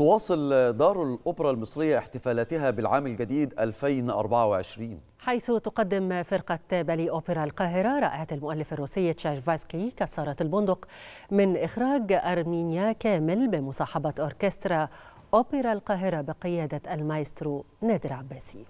تواصل دار الأوبرا المصرية احتفالاتها بالعام الجديد 2024 حيث تقدم فرقة بالي أوبرا القاهرة رائعة المؤلف الروسي تشايفاسكي كسارة البندق من إخراج أرمينيا كامل بمصاحبة أوركسترا أوبرا القاهرة بقيادة المايسترو نادر عباسي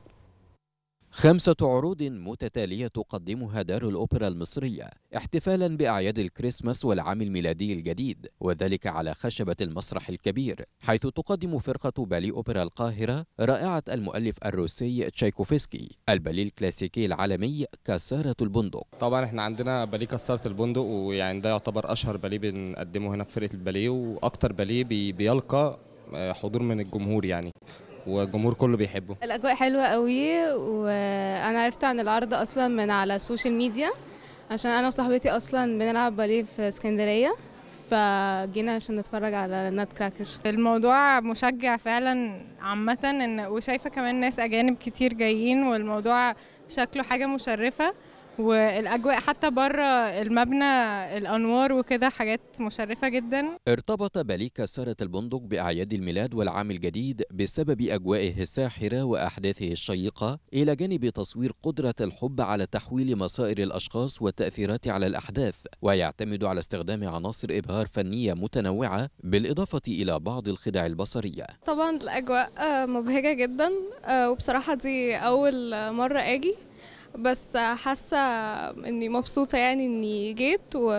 خمسة عروض متتالية تقدمها دار الأوبرا المصرية احتفالا بأعياد الكريسماس والعام الميلادي الجديد وذلك على خشبة المسرح الكبير حيث تقدم فرقة بالي أوبرا القاهرة رائعة المؤلف الروسي تشايكوفسكي الباليه الكلاسيكي العالمي كسارة البندق طبعا احنا عندنا باليه كسارة البندق ويعني ده يعتبر أشهر باليه بنقدمه هنا في فرقة الباليه وأكتر باليه بيلقى آه، حضور من الجمهور يعني والجمهور كله بيحبه الاجواء حلوه قوي وانا عرفت عن العرض اصلا من على السوشيال ميديا عشان انا وصاحبتي اصلا بنلعب باليه في اسكندريه فجينا عشان نتفرج على نات كراكر الموضوع مشجع فعلا عامة إن وشايفة كمان ناس أجانب كتير جايين والموضوع شكله حاجة مشرفة والاجواء حتى بره المبنى الانوار وكده حاجات مشرفه جدا ارتبط بليك ساره البندق باعياد الميلاد والعام الجديد بسبب اجوائه الساحره واحداثه الشيقه الى جانب تصوير قدره الحب على تحويل مصائر الاشخاص والتاثيرات على الاحداث ويعتمد على استخدام عناصر ابهار فنيه متنوعه بالاضافه الى بعض الخدع البصريه طبعا الاجواء مبهجه جدا آه، وبصراحه دي اول مره اجي بس حاسه اني مبسوطه يعني اني جيت و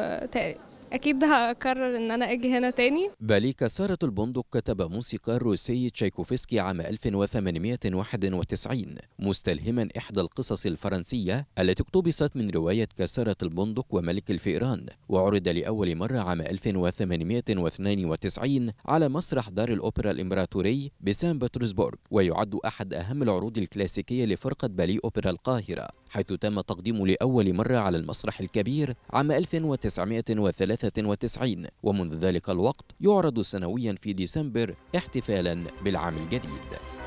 اكيد هكرر ان انا اجي هنا تاني باليكا سارة البندق كتب موسيقى الروسي تشايكوفسكي عام 1891 مستلهما احدى القصص الفرنسية التي اقتبست من رواية كسارة البندق وملك الفئران وعرض لأول مرة عام 1892 على مسرح دار الأوبرا الإمبراطوري بسان بطرسبورغ ويعد أحد أهم العروض الكلاسيكية لفرقة بالي أوبرا القاهرة حيث تم تقديمه لأول مرة على المسرح الكبير عام 1903 1993 ومنذ ذلك الوقت يعرض سنويا في ديسمبر احتفالا بالعام الجديد